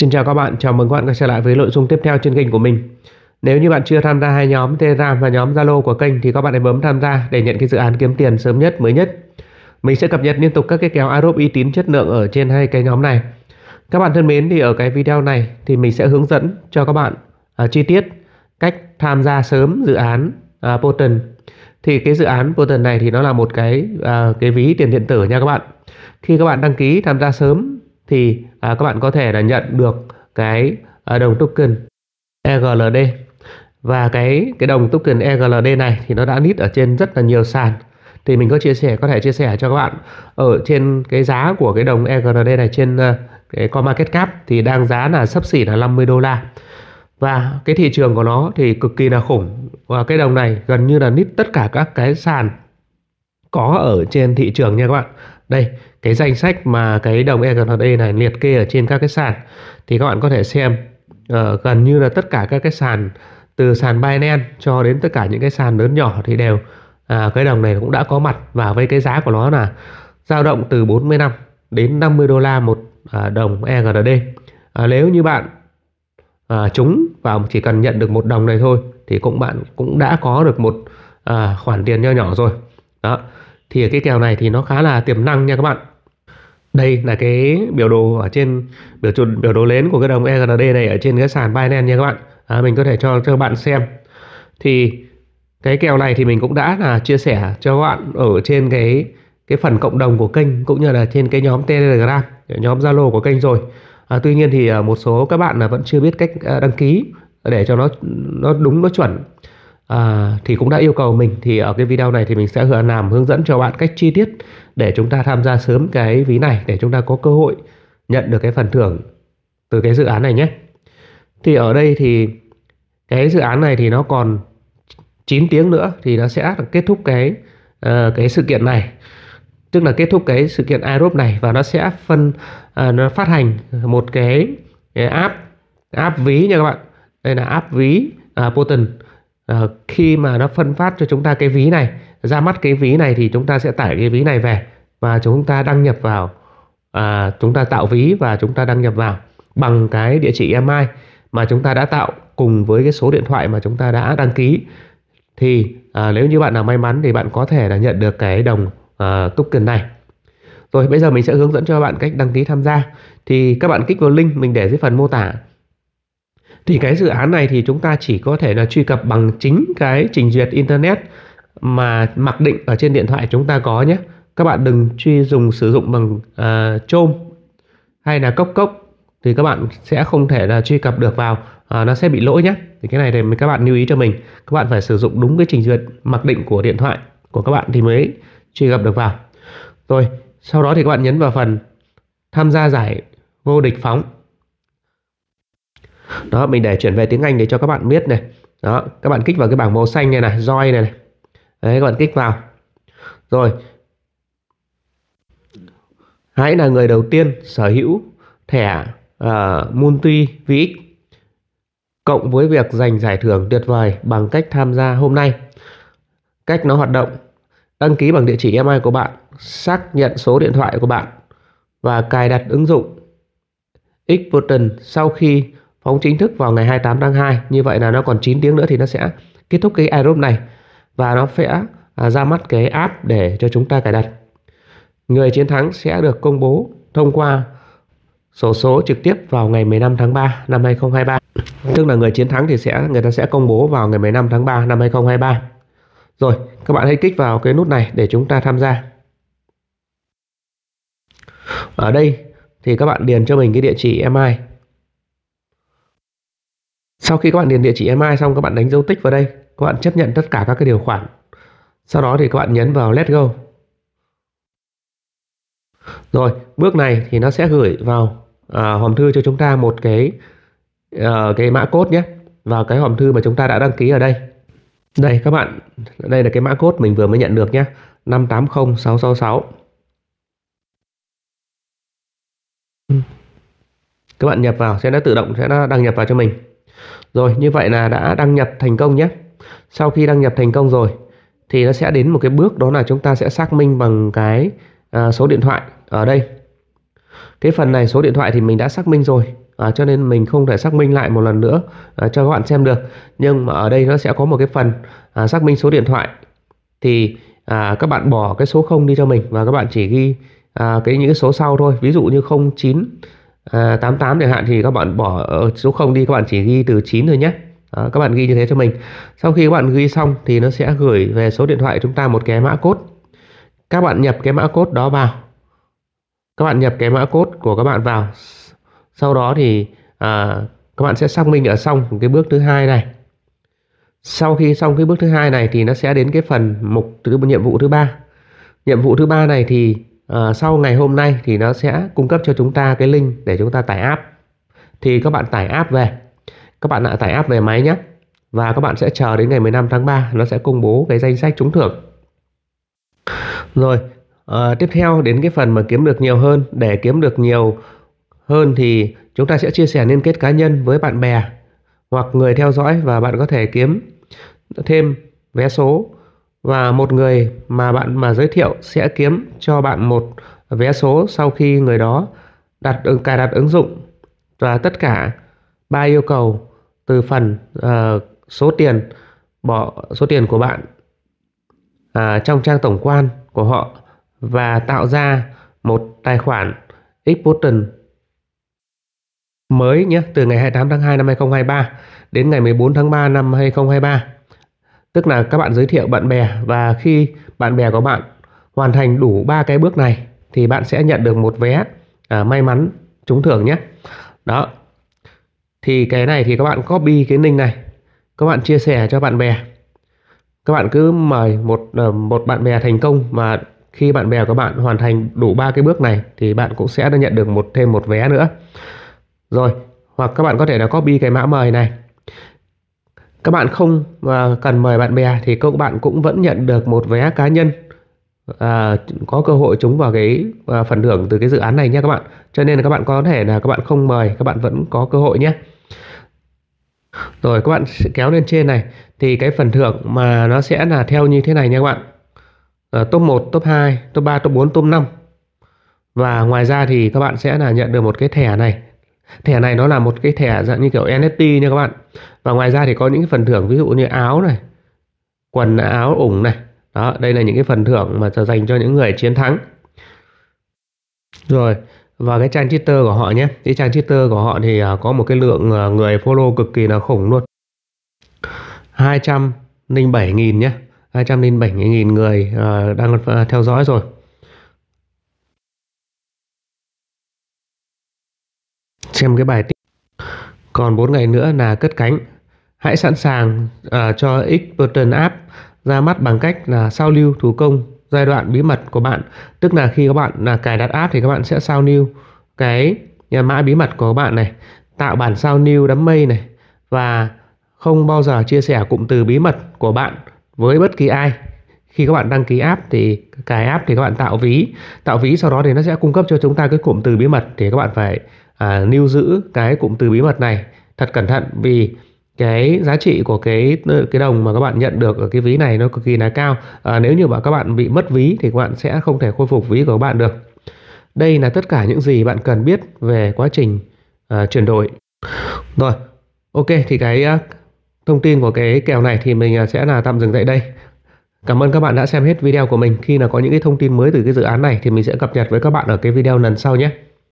Xin chào các bạn, chào mừng các bạn quay trở lại với nội dung tiếp theo trên kênh của mình. Nếu như bạn chưa tham gia hai nhóm Telegram và nhóm Zalo của kênh thì các bạn hãy bấm tham gia để nhận cái dự án kiếm tiền sớm nhất, mới nhất. Mình sẽ cập nhật liên tục các cái kéo Arop uy tín chất lượng ở trên hai cái nhóm này. Các bạn thân mến thì ở cái video này thì mình sẽ hướng dẫn cho các bạn à, chi tiết cách tham gia sớm dự án à, Potent. Thì cái dự án Poten này thì nó là một cái à, cái ví tiền điện tử nha các bạn. Khi các bạn đăng ký tham gia sớm thì à, các bạn có thể là nhận được cái à, đồng token EGLD và cái cái đồng token EGLD này thì nó đã nít ở trên rất là nhiều sàn thì mình có chia sẻ có thể chia sẻ cho các bạn ở trên cái giá của cái đồng EGLD này trên à, cái con market cap thì đang giá là sấp xỉ là 50 đô la và cái thị trường của nó thì cực kỳ là khủng và cái đồng này gần như là nít tất cả các cái sàn có ở trên thị trường nha các bạn đây cái danh sách mà cái đồng EGNE này liệt kê ở trên các cái sàn thì các bạn có thể xem uh, gần như là tất cả các cái sàn từ sàn Binance cho đến tất cả những cái sàn lớn nhỏ thì đều uh, cái đồng này cũng đã có mặt và với cái giá của nó là dao động từ 40 năm đến 50 đô la một uh, đồng EGND uh, à, nếu như bạn uh, trúng và chỉ cần nhận được một đồng này thôi thì cũng bạn cũng đã có được một uh, khoản tiền nho nhỏ rồi đó thì cái kèo này thì nó khá là tiềm năng nha các bạn đây là cái biểu đồ ở trên biểu đồ, biểu đồ lớn của cái đồng EGND này ở trên cái sàn Binance nha các bạn à, mình có thể cho cho các bạn xem thì cái kèo này thì mình cũng đã là chia sẻ cho các bạn ở trên cái cái phần cộng đồng của kênh cũng như là trên cái nhóm Telegram nhóm Zalo của kênh rồi à, tuy nhiên thì à, một số các bạn là vẫn chưa biết cách à, đăng ký để cho nó nó đúng nó chuẩn à, thì cũng đã yêu cầu mình thì ở cái video này thì mình sẽ làm hướng dẫn cho bạn cách chi tiết để chúng ta tham gia sớm cái ví này để chúng ta có cơ hội nhận được cái phần thưởng từ cái dự án này nhé thì ở đây thì cái dự án này thì nó còn 9 tiếng nữa thì nó sẽ kết thúc cái uh, cái sự kiện này tức là kết thúc cái sự kiện Aerob này và nó sẽ phân uh, nó phát hành một cái, cái app app ví nha các bạn đây là app ví uh, Potent Ờ, khi mà nó phân phát cho chúng ta cái ví này ra mắt cái ví này thì chúng ta sẽ tải cái ví này về và chúng ta đăng nhập vào uh, chúng ta tạo ví và chúng ta đăng nhập vào bằng cái địa chỉ email mà chúng ta đã tạo cùng với cái số điện thoại mà chúng ta đã đăng ký thì uh, nếu như bạn nào may mắn thì bạn có thể là nhận được cái đồng uh, token này rồi bây giờ mình sẽ hướng dẫn cho bạn cách đăng ký tham gia thì các bạn kích vào link mình để dưới phần mô tả thì cái dự án này thì chúng ta chỉ có thể là truy cập bằng chính cái trình duyệt internet mà mặc định ở trên điện thoại chúng ta có nhé các bạn đừng truy dùng sử dụng bằng uh, hay là cốc cốc thì các bạn sẽ không thể là truy cập được vào à, nó sẽ bị lỗi nhé thì cái này thì các bạn lưu ý cho mình các bạn phải sử dụng đúng cái trình duyệt mặc định của điện thoại của các bạn thì mới truy cập được vào rồi sau đó thì các bạn nhấn vào phần tham gia giải vô địch phóng đó mình để chuyển về tiếng Anh để cho các bạn biết này đó các bạn kích vào cái bảng màu xanh này này join này, này. đấy các bạn kích vào rồi hãy là người đầu tiên sở hữu thẻ uh, multi vx cộng với việc giành giải thưởng tuyệt vời bằng cách tham gia hôm nay cách nó hoạt động đăng ký bằng địa chỉ email của bạn xác nhận số điện thoại của bạn và cài đặt ứng dụng X Button sau khi phóng chính thức vào ngày 28 tháng 2 như vậy là nó còn 9 tiếng nữa thì nó sẽ kết thúc cái aerobe này và nó sẽ à, ra mắt cái app để cho chúng ta cài đặt người chiến thắng sẽ được công bố thông qua sổ số, số trực tiếp vào ngày 15 tháng 3 năm 2023 tức là người chiến thắng thì sẽ người ta sẽ công bố vào ngày 15 tháng 3 năm 2023 rồi các bạn hãy kích vào cái nút này để chúng ta tham gia ở đây thì các bạn điền cho mình cái địa chỉ email sau khi các bạn điền địa chỉ email xong các bạn đánh dấu tích vào đây các bạn chấp nhận tất cả các cái điều khoản sau đó thì các bạn nhấn vào let go rồi bước này thì nó sẽ gửi vào à, hòm thư cho chúng ta một cái à, cái mã code nhé vào cái hòm thư mà chúng ta đã đăng ký ở đây đây các bạn đây là cái mã code mình vừa mới nhận được nhé 580666 các bạn nhập vào sẽ nó tự động sẽ nó đăng nhập vào cho mình rồi như vậy là đã đăng nhập thành công nhé. Sau khi đăng nhập thành công rồi thì nó sẽ đến một cái bước đó là chúng ta sẽ xác minh bằng cái à, số điện thoại ở đây. Cái phần này số điện thoại thì mình đã xác minh rồi. À, cho nên mình không thể xác minh lại một lần nữa à, cho các bạn xem được nhưng mà ở đây nó sẽ có một cái phần à, xác minh số điện thoại thì à, các bạn bỏ cái số 0 đi cho mình và các bạn chỉ ghi à, cái những cái số sau thôi ví dụ như 09 à, ờ, 88 chẳng hạn thì các bạn bỏ số 0 đi các bạn chỉ ghi từ 9 thôi nhé đó, các bạn ghi như thế cho mình sau khi các bạn ghi xong thì nó sẽ gửi về số điện thoại chúng ta một cái mã code các bạn nhập cái mã code đó vào các bạn nhập cái mã code của các bạn vào sau đó thì à, các bạn sẽ xác minh ở xong cái bước thứ hai này sau khi xong cái bước thứ hai này thì nó sẽ đến cái phần mục thứ nhiệm vụ thứ ba nhiệm vụ thứ ba này thì Ờ, sau ngày hôm nay thì nó sẽ cung cấp cho chúng ta cái link để chúng ta tải app thì các bạn tải app về các bạn đã tải app về máy nhé và các bạn sẽ chờ đến ngày 15 tháng 3 nó sẽ công bố cái danh sách trúng thưởng rồi à, tiếp theo đến cái phần mà kiếm được nhiều hơn để kiếm được nhiều hơn thì chúng ta sẽ chia sẻ liên kết cá nhân với bạn bè hoặc người theo dõi và bạn có thể kiếm thêm vé số và một người mà bạn mà giới thiệu sẽ kiếm cho bạn một vé số sau khi người đó đặt cài đặt ứng dụng và tất cả ba yêu cầu từ phần uh, số tiền bỏ số tiền của bạn uh, trong trang tổng quan của họ và tạo ra một tài khoản Xbutton mới nhé từ ngày 28 tháng 2 năm 2023 đến ngày 14 tháng 3 năm 2023 tức là các bạn giới thiệu bạn bè và khi bạn bè của bạn hoàn thành đủ ba cái bước này thì bạn sẽ nhận được một vé à, may mắn trúng thưởng nhé đó thì cái này thì các bạn copy cái link này các bạn chia sẻ cho bạn bè các bạn cứ mời một ờ, một bạn bè thành công mà khi bạn bè của bạn hoàn thành đủ ba cái bước này thì bạn cũng sẽ nhận được một thêm một vé nữa rồi hoặc các bạn có thể là copy cái mã mời này các bạn không à, cần mời bạn bè thì các bạn cũng vẫn nhận được một vé cá nhân à, có cơ hội trúng vào cái à, phần thưởng từ cái dự án này nhé các bạn cho nên là các bạn có thể là các bạn không mời các bạn vẫn có cơ hội nhé rồi các bạn sẽ kéo lên trên này thì cái phần thưởng mà nó sẽ là theo như thế này nha các bạn à, top 1, top 2, top 3, top 4, top 5 và ngoài ra thì các bạn sẽ là nhận được một cái thẻ này thẻ này nó là một cái thẻ dạng như kiểu NFT nha các bạn và ngoài ra thì có những cái phần thưởng ví dụ như áo này quần áo ủng này đó đây là những cái phần thưởng mà dành cho những người chiến thắng rồi và cái trang Twitter của họ nhé cái trang Twitter của họ thì à, có một cái lượng à, người follow cực kỳ là khủng luôn 207.000 nhé 207.000 người à, đang theo dõi rồi xem cái bài tiếp. Còn 4 ngày nữa là cất cánh. Hãy sẵn sàng uh, cho Xperton App ra mắt bằng cách là sao lưu thủ công giai đoạn bí mật của bạn. Tức là khi các bạn là cài đặt app thì các bạn sẽ sao lưu cái nhà mã bí mật của các bạn này, tạo bản sao lưu đám mây này và không bao giờ chia sẻ cụm từ bí mật của bạn với bất kỳ ai khi các bạn đăng ký app thì cài app thì các bạn tạo ví tạo ví sau đó thì nó sẽ cung cấp cho chúng ta cái cụm từ bí mật thì các bạn phải à, lưu giữ cái cụm từ bí mật này thật cẩn thận vì cái giá trị của cái cái đồng mà các bạn nhận được ở cái ví này nó cực kỳ là cao à, nếu như mà các bạn bị mất ví thì các bạn sẽ không thể khôi phục ví của các bạn được đây là tất cả những gì bạn cần biết về quá trình à, chuyển đổi rồi ok thì cái à, thông tin của cái kèo này thì mình à, sẽ là tạm dừng tại đây Cảm ơn các bạn đã xem hết video của mình. Khi nào có những cái thông tin mới từ cái dự án này thì mình sẽ cập nhật với các bạn ở cái video lần sau nhé.